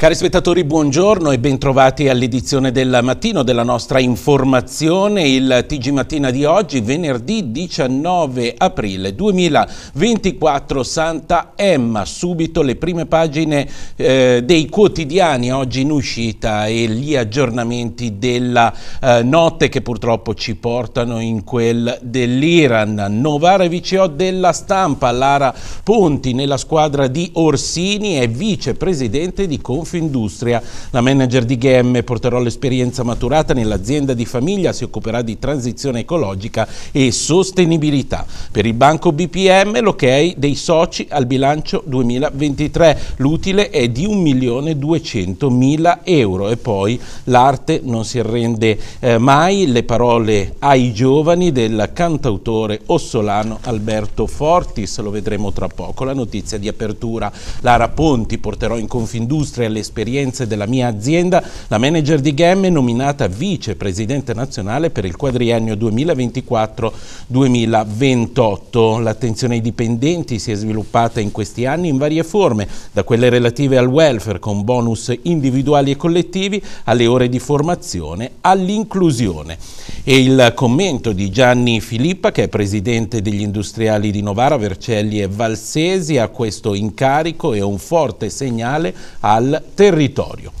Cari spettatori, buongiorno e bentrovati all'edizione del mattino della nostra informazione, il TG Mattina di oggi, venerdì 19 aprile 2024, Santa Emma, subito le prime pagine eh, dei quotidiani oggi in uscita e gli aggiornamenti della eh, notte che purtroppo ci portano in quel dell'Iran. Novara VCO della stampa, Lara Ponti nella squadra di Orsini è vicepresidente di Conferenza Confindustria. La manager di GM porterà l'esperienza maturata nell'azienda di famiglia, si occuperà di transizione ecologica e sostenibilità. Per il banco BPM l'ok dei soci al bilancio 2023, l'utile è di 1.200.000 euro e poi l'arte non si arrende eh, mai, le parole ai giovani del cantautore ossolano Alberto Fortis, lo vedremo tra poco. La notizia di apertura, Lara Ponti porterò in Confindustria le le esperienze della mia azienda, la manager di GEM è nominata vicepresidente nazionale per il quadriennio 2024-2028. L'attenzione ai dipendenti si è sviluppata in questi anni in varie forme, da quelle relative al welfare con bonus individuali e collettivi, alle ore di formazione, all'inclusione. E il commento di Gianni Filippa, che è presidente degli industriali di Novara, Vercelli e Valsesi, a questo incarico è un forte segnale al territorio.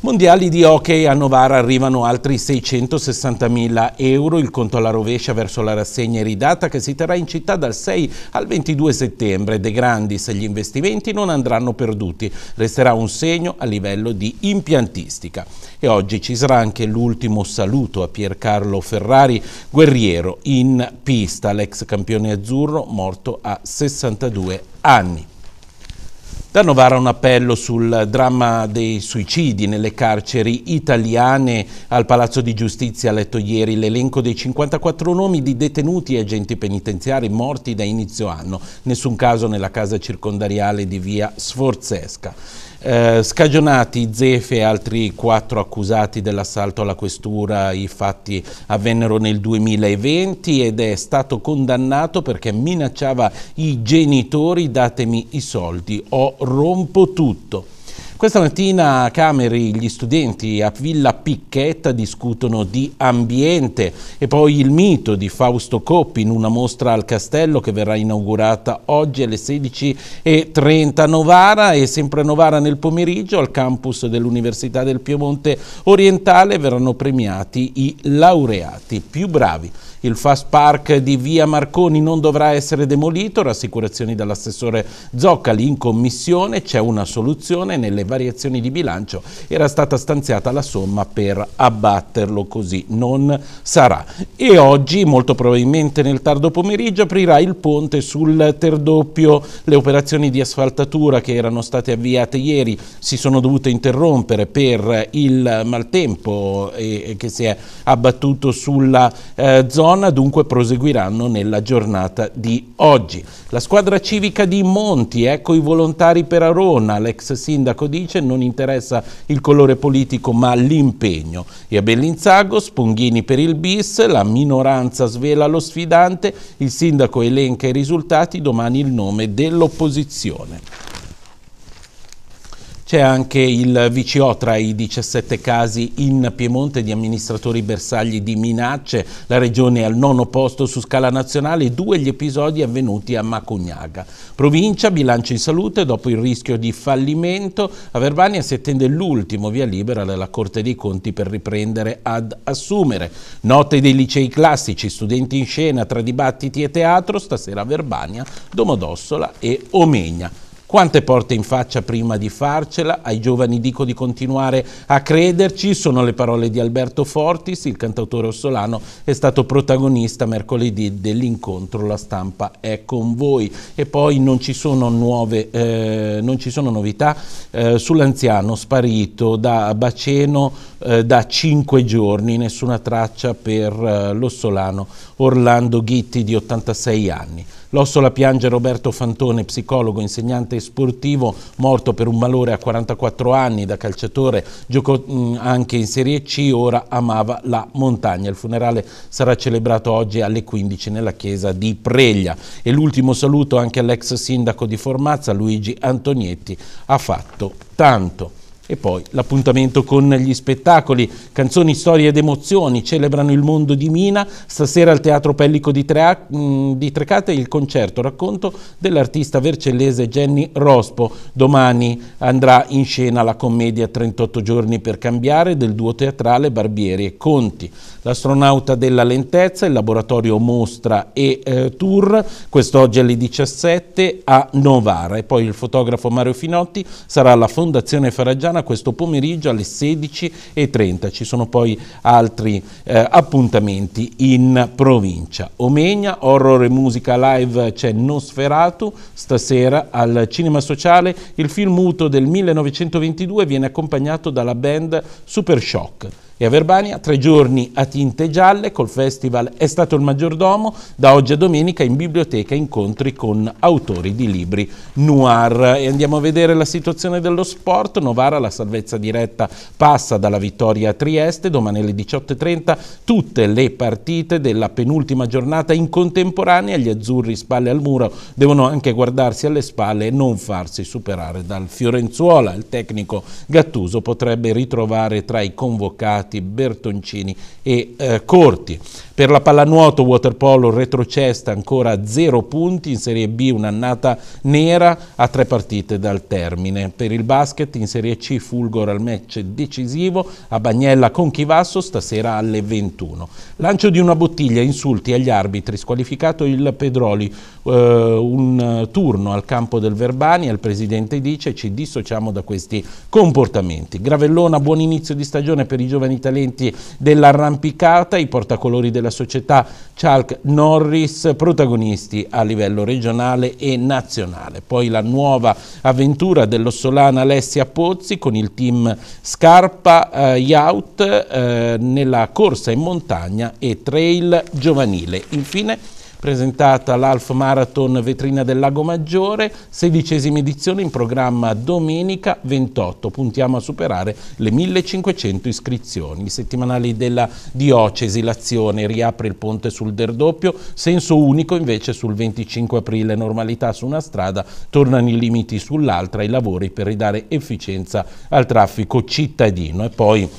Mondiali di hockey a Novara arrivano altri 660.000 euro, il conto alla rovescia verso la rassegna iridata che si terrà in città dal 6 al 22 settembre. De Grandis, gli investimenti non andranno perduti, resterà un segno a livello di impiantistica. E oggi ci sarà anche l'ultimo saluto a Piercarlo Ferrari, guerriero in pista, l'ex campione azzurro morto a 62 anni. Da Novara un appello sul dramma dei suicidi nelle carceri italiane. Al Palazzo di Giustizia ha letto ieri l'elenco dei 54 nomi di detenuti e agenti penitenziari morti da inizio anno. Nessun caso nella casa circondariale di via Sforzesca. Eh, scagionati Zefe e altri quattro accusati dell'assalto alla questura, i fatti avvennero nel 2020 ed è stato condannato perché minacciava i genitori datemi i soldi o rompo tutto. Questa mattina a Cameri gli studenti a Villa Picchetta discutono di ambiente e poi il mito di Fausto Coppi in una mostra al castello che verrà inaugurata oggi alle 16.30 a Novara e sempre a Novara nel pomeriggio al campus dell'Università del Piemonte Orientale verranno premiati i laureati più bravi. Il Fast Park di Via Marconi non dovrà essere demolito, rassicurazioni dall'assessore Zoccali in commissione, c'è una soluzione nelle varie variazioni di bilancio era stata stanziata la somma per abbatterlo, così non sarà. E oggi, molto probabilmente nel tardo pomeriggio, aprirà il ponte sul Terdoppio. Le operazioni di asfaltatura che erano state avviate ieri si sono dovute interrompere per il maltempo che si è abbattuto sulla eh, zona, dunque proseguiranno nella giornata di oggi. La squadra civica di Monti, ecco i volontari per Arona, l'ex sindaco di senatrice, non interessa il colore politico ma l'impegno. E a Bellinzago, Sponghini per il bis, la minoranza svela lo sfidante, il sindaco elenca i risultati, domani il nome dell'opposizione. C'è anche il VCO tra i 17 casi in Piemonte di amministratori bersagli di minacce. La regione è al nono posto su scala nazionale, due gli episodi avvenuti a Macognaga. Provincia, bilancio in salute, dopo il rischio di fallimento, a Verbania si attende l'ultimo via libera della Corte dei Conti per riprendere ad assumere. Note dei licei classici, studenti in scena tra dibattiti e teatro, stasera a Verbania, Domodossola e Omegna. Quante porte in faccia prima di farcela? Ai giovani dico di continuare a crederci, sono le parole di Alberto Fortis, il cantautore ossolano è stato protagonista mercoledì dell'incontro La stampa è con voi. E poi non ci sono, nuove, eh, non ci sono novità eh, sull'anziano sparito da Baceno eh, da cinque giorni, nessuna traccia per eh, l'ossolano Orlando Ghitti di 86 anni. L'ossola piange Roberto Fantone, psicologo, insegnante sportivo, morto per un malore a 44 anni da calciatore, giocò anche in Serie C, ora amava la montagna. Il funerale sarà celebrato oggi alle 15 nella chiesa di Preglia. E l'ultimo saluto anche all'ex sindaco di Formazza, Luigi Antonietti, ha fatto tanto. E poi l'appuntamento con gli spettacoli, canzoni, storie ed emozioni celebrano il mondo di Mina, stasera al Teatro Pellico di, Trea, mm, di Trecate il concerto racconto dell'artista vercellese Jenny Rospo, domani andrà in scena la commedia 38 giorni per cambiare del duo teatrale Barbieri e Conti, l'astronauta della lentezza, il laboratorio mostra e eh, tour, quest'oggi alle 17 a Novara e poi il fotografo Mario Finotti sarà alla Fondazione Faraggiano Toscana questo pomeriggio alle 16.30. Ci sono poi altri eh, appuntamenti in provincia. Omegna, horror e musica live c'è Nosferatu, stasera al Cinema Sociale. Il film muto del 1922 viene accompagnato dalla band Super Shock e a Verbania, tre giorni a tinte gialle col festival È stato il maggiordomo, da oggi a domenica in biblioteca incontri con autori di libri noir. E andiamo a vedere la situazione dello sport, Novara la salvezza diretta passa dalla vittoria a Trieste, domani alle 18.30 tutte le partite della penultima giornata in contemporanea, gli azzurri spalle al muro devono anche guardarsi alle spalle e non farsi superare dal Fiorenzuola, il tecnico Gattuso potrebbe ritrovare tra i convocati Casati, Bertoncini e eh, Corti. Per la pallanuoto waterpolo retrocessa ancora a zero punti, in Serie B un'annata nera a tre partite dal termine. Per il basket in Serie C Fulgor al match decisivo a Bagnella con Chivasso stasera alle 21. Lancio di una bottiglia, insulti agli arbitri, squalificato il Pedroli, eh, un turno al campo del Verbani, al presidente dice ci dissociamo da questi comportamenti. Gravellona, buon inizio di stagione per i giovani giovani talenti dell'arrampicata, i portacolori della società Chalk Norris, protagonisti a livello regionale e nazionale. Poi la nuova avventura dell'Ossolana Alessia Pozzi con il team Scarpa eh, Yacht eh, nella corsa in montagna e trail giovanile. Infine presentata l'Alf Marathon Vetrina del Lago Maggiore, sedicesima edizione in programma domenica 28. Puntiamo a superare le 1500 iscrizioni. I settimanali della Diocesi, l'azione riapre il ponte sul Derdoppio, senso unico invece sul 25 aprile, normalità su una strada, tornano i limiti sull'altra, i lavori per ridare efficienza al traffico cittadino. E poi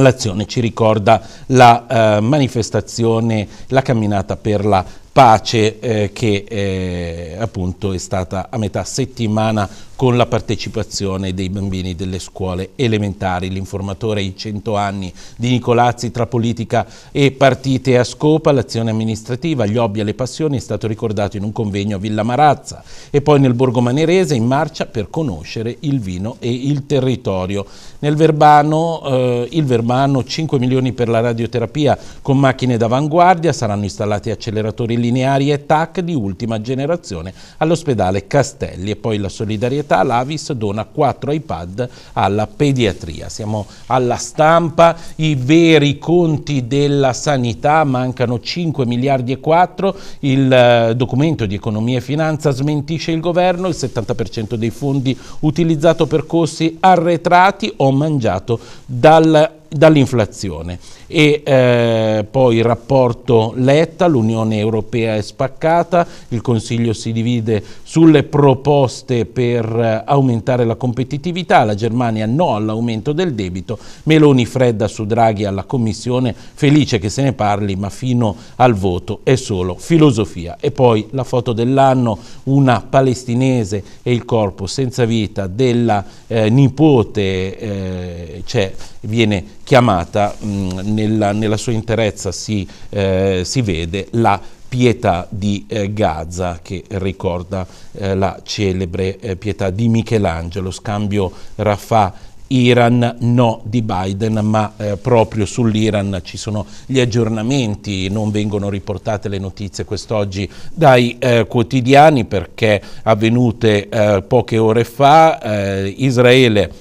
L'azione ci ricorda la eh, manifestazione, la camminata per la pace eh, che eh, appunto è stata a metà settimana con la partecipazione dei bambini delle scuole elementari. L'informatore i 100 anni di Nicolazzi tra politica e partite a scopa, l'azione amministrativa, gli hobby e le passioni è stato ricordato in un convegno a Villa Marazza e poi nel Borgo Manerese in marcia per conoscere il vino e il territorio. Nel Verbano, eh, il Verbano 5 milioni per la radioterapia con macchine d'avanguardia, saranno installati acceleratori lineari e TAC di ultima generazione all'ospedale Castelli e poi la solidarietà società Lavis dona 4 iPad alla pediatria. Siamo alla stampa, i veri conti della sanità, mancano 5 miliardi e 4, il eh, documento di economia e finanza smentisce il governo, il 70% dei fondi utilizzato per corsi arretrati o mangiato dal dall'inflazione. E eh, poi il rapporto Letta, l'Unione Europea è spaccata, il Consiglio si divide sulle proposte per eh, aumentare la competitività, la Germania no all'aumento del debito, Meloni fredda su Draghi alla Commissione, felice che se ne parli ma fino al voto è solo filosofia. E poi la foto dell'anno, una palestinese e il corpo senza vita della eh, nipote eh, cioè, viene chiamata mh, mm, nella, nella, sua interezza si, eh, si vede la pietà di eh, Gaza che ricorda eh, la celebre eh, pietà di Michelangelo, scambio Rafah Iran no di Biden, ma eh, proprio sull'Iran ci sono gli aggiornamenti, non vengono riportate le notizie quest'oggi dai eh, quotidiani perché avvenute eh, poche ore fa. Eh, Israele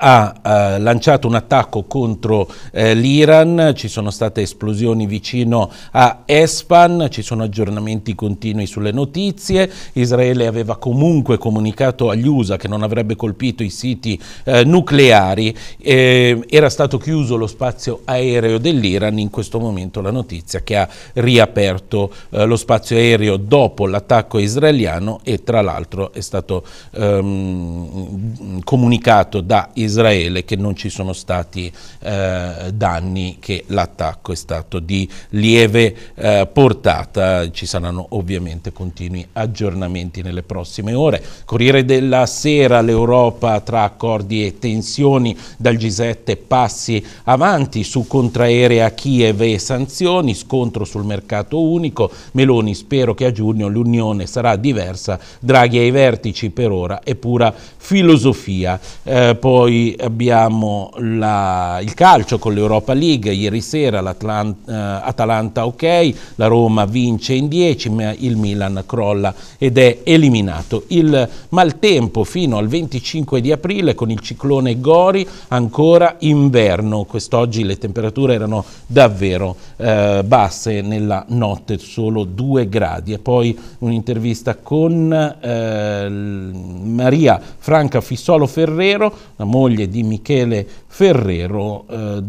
ha eh, lanciato un attacco contro eh, l'Iran, ci sono state esplosioni vicino a Espan, ci sono aggiornamenti continui sulle notizie, Israele aveva comunque comunicato agli USA che non avrebbe colpito i siti eh, nucleari, era stato chiuso lo spazio aereo dell'Iran, in questo momento la notizia che ha riaperto eh, lo spazio aereo dopo l'attacco israeliano e tra l'altro è stato ehm, comunicato da Israele che non ci sono stati eh, danni, che l'attacco è stato di lieve eh, portata. Ci saranno ovviamente continui aggiornamenti nelle prossime ore. Corriere della sera, l'Europa tra accordi e tensioni, dal G7 passi avanti su contraerea Kiev e sanzioni, scontro sul mercato unico, Meloni spero che a giugno l'Unione sarà diversa, Draghi ai vertici per ora è pura filosofia. Eh, poi poi abbiamo la, il calcio con l'Europa League, ieri sera l'Atalanta eh, ok, la Roma vince in 10, ma il Milan crolla ed è eliminato. Il maltempo fino al 25 di aprile con il ciclone Gori, ancora inverno, quest'oggi le temperature erano davvero eh, basse nella notte, solo 2 gradi. E poi un'intervista con eh, Maria Franca Fissolo Ferrero, una moglie di Michele Ferrero, eh,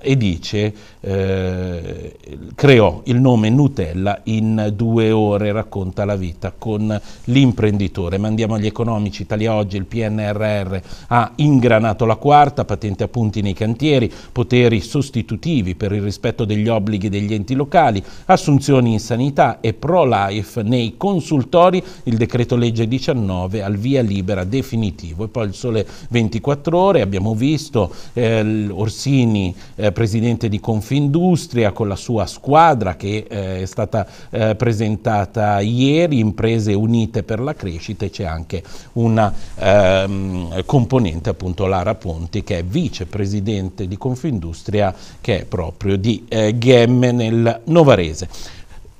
e dice eh, creò il nome Nutella in due ore, racconta la vita con l'imprenditore. Mandiamo agli economici, Italia Oggi, il PNRR ha ingranato la quarta, patente a punti nei cantieri, poteri sostitutivi per il rispetto degli obblighi degli enti locali, assunzioni in sanità e pro-life nei consultori, il decreto legge 19 al via libera definitivo e poi il sole 24 ore, abbiamo visto eh, Orsini, eh, presidente di Confindustria, con la sua squadra che eh, è stata eh, presentata ieri, Imprese Unite per la Crescita, e c'è anche una ehm, componente, appunto Lara Ponti, che è vicepresidente di Confindustria, che è proprio di eh, Ghemme nel Novarese.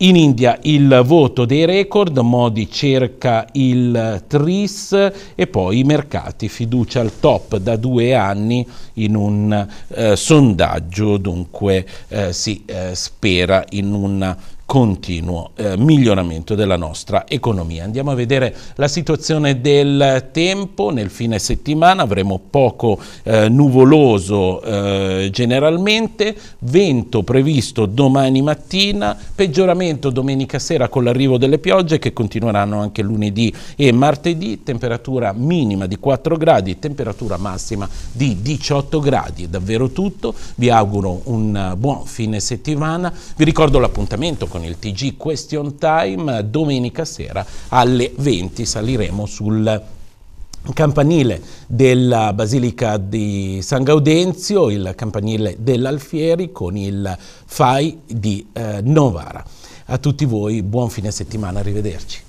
In India il voto dei record, Modi cerca il tris e poi i mercati, fiducia al top da due anni in un eh, sondaggio, dunque eh, si eh, spera in una continuo eh, miglioramento della nostra economia. Andiamo a vedere la situazione del tempo, nel fine settimana avremo poco eh, nuvoloso eh, generalmente, vento previsto domani mattina, peggioramento domenica sera con l'arrivo delle piogge che continueranno anche lunedì e martedì, temperatura minima di 4 gradi, temperatura massima di 18 gradi, è davvero tutto, vi auguro un buon fine settimana, vi ricordo l'appuntamento con il TG Question Time. Domenica sera alle 20 saliremo sul campanile della Basilica di San Gaudenzio, il campanile dell'Alfieri con il FAI di eh, Novara. A tutti voi buon fine settimana, arrivederci.